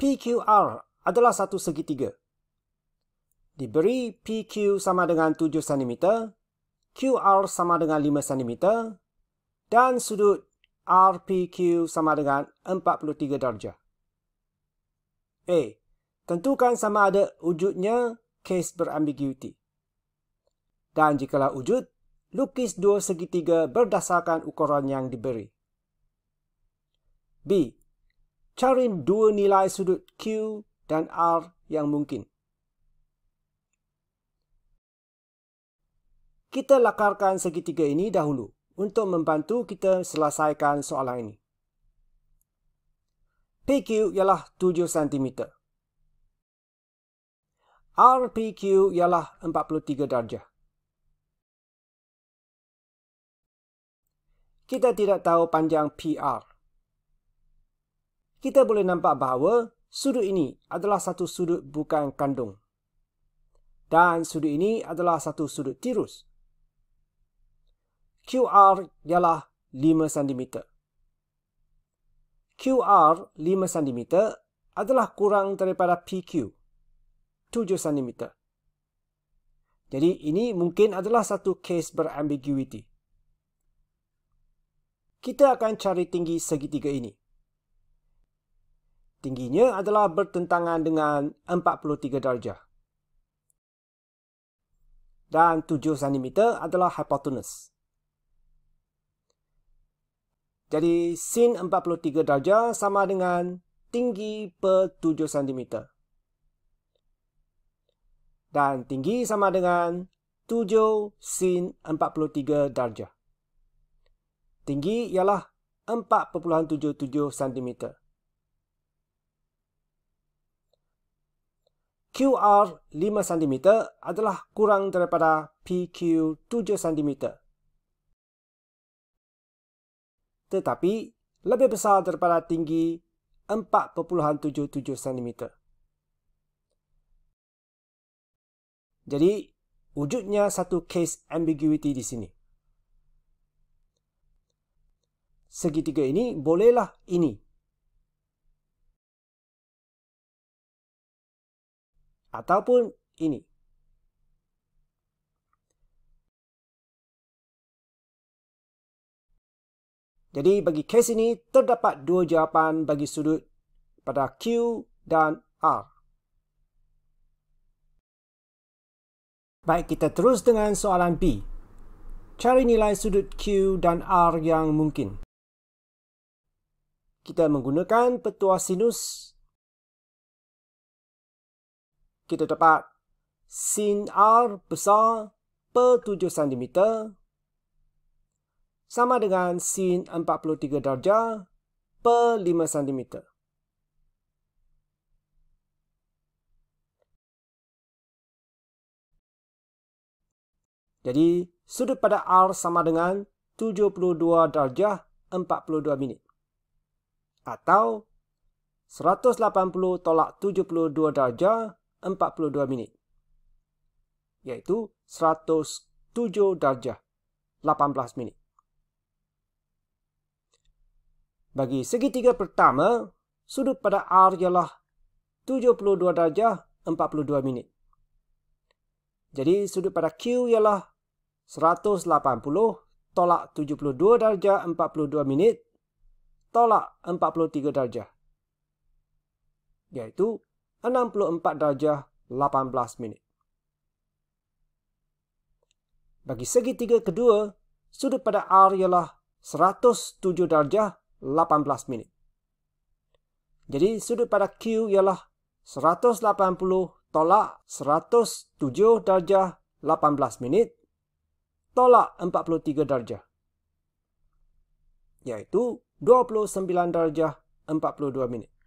PQR adalah satu segitiga. Diberi PQ sama dengan 7 cm, QR sama dengan 5 cm, dan sudut RPQ sama dengan 43 darjah. A. Tentukan sama ada wujudnya kes berambiguiti. Dan jikalau wujud, lukis dua segitiga berdasarkan ukuran yang diberi. B cari dua nilai sudut Q dan R yang mungkin. Kita lakarkan segitiga ini dahulu untuk membantu kita selesaikan soalan ini. PQ ialah 7 cm. RPQ ialah 43 darjah. Kita tidak tahu panjang PR kita boleh nampak bahawa sudut ini adalah satu sudut bukan kandung. Dan sudut ini adalah satu sudut tirus. QR ialah 5 cm. QR 5 cm adalah kurang daripada PQ, 7 cm. Jadi ini mungkin adalah satu kes berambiguiti. Kita akan cari tinggi segitiga ini tingginya adalah bertentangan dengan 43 darjah. Dan 7 cm adalah hypotenuse. Jadi sin 43 darjah sama dengan tinggi per 7 cm. Dan tinggi sama dengan 7 sin 43 darjah. Tinggi ialah 4.77 cm. QR 5 cm adalah kurang daripada PQ 7 cm. Tetapi, lebih besar daripada tinggi 4.77 cm. Jadi, wujudnya satu case ambiguity di sini. Segitiga ini bolehlah ini ataupun ini. Jadi bagi kes ini terdapat dua jawapan bagi sudut pada Q dan R. Baik, kita terus dengan soalan B. Cari nilai sudut Q dan R yang mungkin. Kita menggunakan petua sinus kita dapat sin R besar per 7 cm sama dengan sin 43 darjah per 5 cm. Jadi, sudut pada R sama dengan 72 darjah 42 minit. Atau 180 tolak 72 darjah 42 minit. Iaitu 107 darjah 18 minit. Bagi segitiga pertama, sudut pada R ialah 72 darjah 42 minit. Jadi sudut pada Q ialah 180 tolak 72 darjah 42 minit tolak 43 darjah. Iaitu 64 darjah 18 minit. Bagi segitiga kedua, sudut pada R ialah 107 darjah 18 minit. Jadi sudut pada Q ialah 180 tolak 107 darjah 18 minit tolak 43 darjah. Iaitu 29 darjah 42 minit.